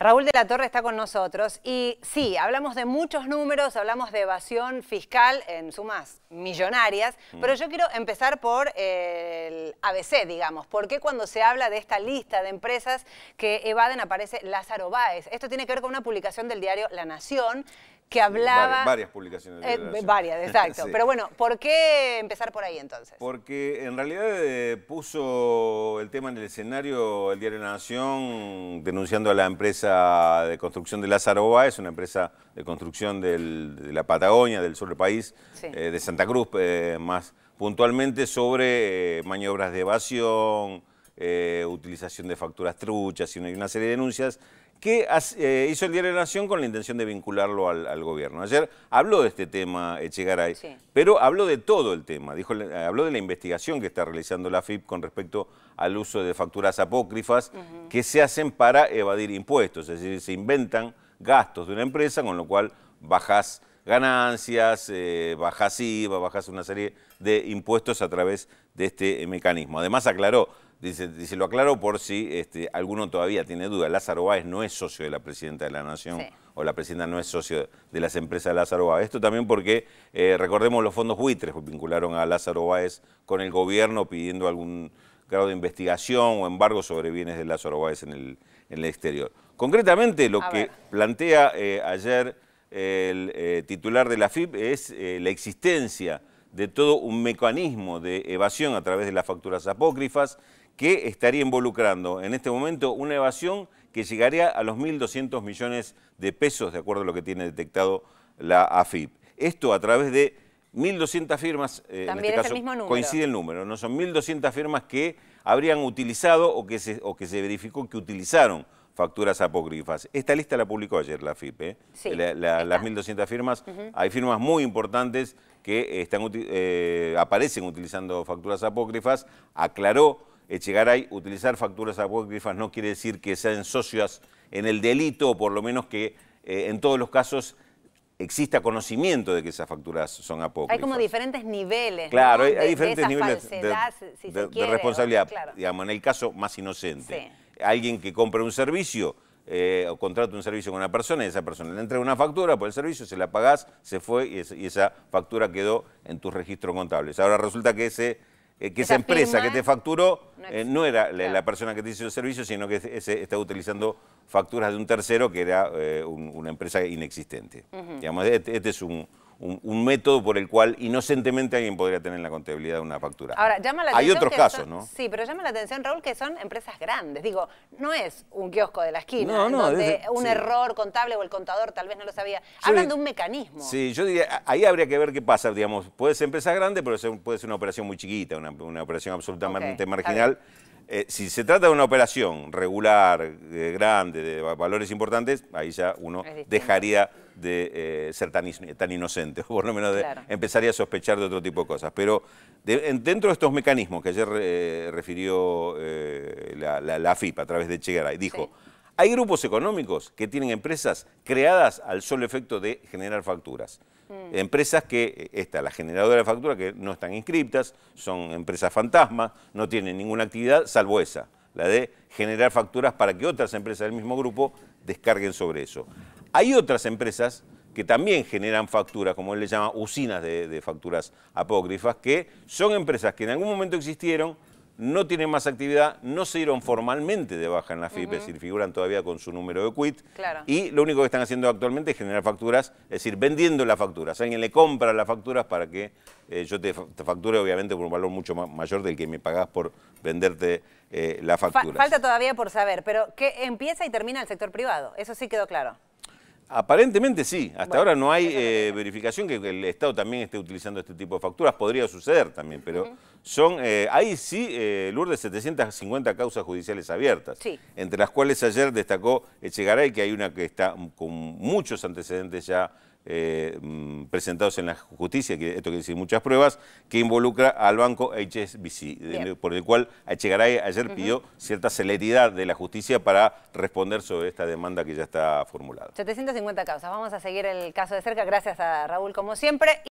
Raúl de la Torre está con nosotros y sí, hablamos de muchos números, hablamos de evasión fiscal en sumas millonarias, mm. pero yo quiero empezar por eh, el ABC, digamos. ¿Por qué cuando se habla de esta lista de empresas que evaden aparece Lázaro Báez? Esto tiene que ver con una publicación del diario La Nación que hablaba... varias publicaciones. Eh, varias, exacto. Pero bueno, ¿por qué empezar por ahí entonces? Porque en realidad eh, puso el tema en el escenario el diario La Nación denunciando a la empresa de construcción de Lázaro es una empresa de construcción de la Patagonia, del sur del país, eh, de Santa Cruz más puntualmente sobre maniobras de evasión, utilización de facturas truchas y una serie de denuncias que eh, hizo el Diario de Nación con la intención de vincularlo al, gobierno. Ayer habló de este tema Echegaray, eh, pero habló de todo el tema. Dijo, eh, habló de la investigación que está realizando la FIP con respecto al uso de facturas apócrifas que se hacen para evadir impuestos, es decir, se inventan gastos de una empresa, con lo cual bajas ganancias, bajas IVA, bajas una serie de impuestos a través de este mecanismo. Además aclaró, Dice, lo aclaro por si este, alguno todavía tiene duda. Lázaro Báez no es socio de la presidenta de la Nación o la presidenta no es socio de las empresas de Lázaro Báez. Esto también porque, eh, recordemos, los fondos buitres vincularon a Lázaro Báez con el gobierno pidiendo algún grado de investigación o embargo sobre bienes de Lázaro Báez en el, exterior. Concretamente, lo que plantea eh, ayer el eh, titular de la FIP es la existencia de todo un mecanismo de evasión a través de las facturas apócrifas que estaría involucrando en este momento una evasión que llegaría a los 1.200 millones de pesos, de acuerdo a lo que tiene detectado la AFIP. Esto a través de 1.200 firmas, eh, este es el mismo coincide el número, no son 1.200 firmas que habrían utilizado o que, se, o que se verificó que utilizaron facturas apócrifas. Esta lista la publicó ayer la AFIP, ¿eh? las 1.200 firmas. Hay firmas muy importantes que eh, están, eh, aparecen utilizando facturas apócrifas, aclaró Echegaray, utilizar facturas apócrifas no quiere decir que sean socias en el delito, o por lo menos que eh, en todos los casos exista conocimiento de que esas facturas son apócrifas. Hay como diferentes niveles. Claro, hay, diferentes niveles de, responsabilidad. Digamos, en el caso más inocente. Alguien que compra un servicio eh, o contrato un servicio con una persona y esa persona le entrega una factura por el servicio, se la pagás, se fue y, esa factura quedó en tus registros contables. Ahora resulta que ese eh, que esa, empresa que te facturó no eh, era la, persona que te hizo el servicio, sino que ese, estaba utilizando facturas de un tercero que era una empresa inexistente. Este, este es un, un, método por el cual inocentemente alguien podría tener la contabilidad de una factura. Ahora, llama la Hay otros casos, ¿no? Sí, pero llama la atención, Raúl, que son empresas grandes. Digo, no es un kiosco de la esquina, donde un error contable o el contador tal vez no lo sabía. Hablan de un mecanismo. Sí, yo diría, ahí habría que ver qué pasa, digamos, puede ser empresa grande, pero puede ser una operación muy chiquita, una, operación absolutamente marginal. Eh, si se trata de una operación regular, grande, de valores importantes, ahí ya uno dejaría de eh, ser tan, inocente, o por lo menos empezaría a sospechar de otro tipo de cosas. Pero dentro de estos mecanismos que ayer eh, refirió la, la, a través de Chegaray, dijo, hay grupos económicos que tienen empresas creadas al solo efecto de generar facturas. Mm. Empresas que, eh, esta, la generadora de facturas que no están inscriptas, son empresas fantasmas, no tienen ninguna actividad salvo esa, la de generar facturas para que otras empresas del mismo grupo descarguen sobre eso. Hay otras empresas que también generan facturas, como él le llama, usinas de, de facturas apócrifas, que son empresas que en algún momento existieron, no tienen más actividad, no se dieron formalmente de baja en la FIP, es decir, figuran todavía con su número de quit. Y lo único que están haciendo actualmente es generar facturas, es decir, vendiendo las facturas. Alguien le compra las facturas para que eh, yo te, facture, obviamente, por un valor mucho mayor del que me pagás por venderte la eh, las facturas. falta todavía por saber, pero ¿qué empieza y termina el sector privado, eso sí quedó claro. Aparentemente sí, hasta ahora no hay eh, verificación que el Estado también esté utilizando este tipo de facturas, podría suceder también, pero son, eh, ahí sí, eh, Lourdes, 750 causas judiciales abiertas, entre las cuales ayer destacó Echegaray que hay una que está con muchos antecedentes ya eh, mm, presentados en la justicia, que esto quiere decir muchas pruebas, que involucra al banco HSBC, por el cual Echegaray ayer pidió cierta celeridad de la justicia para responder sobre esta demanda que ya está formulada. 750 causas, vamos a seguir el caso de cerca, gracias a Raúl como siempre.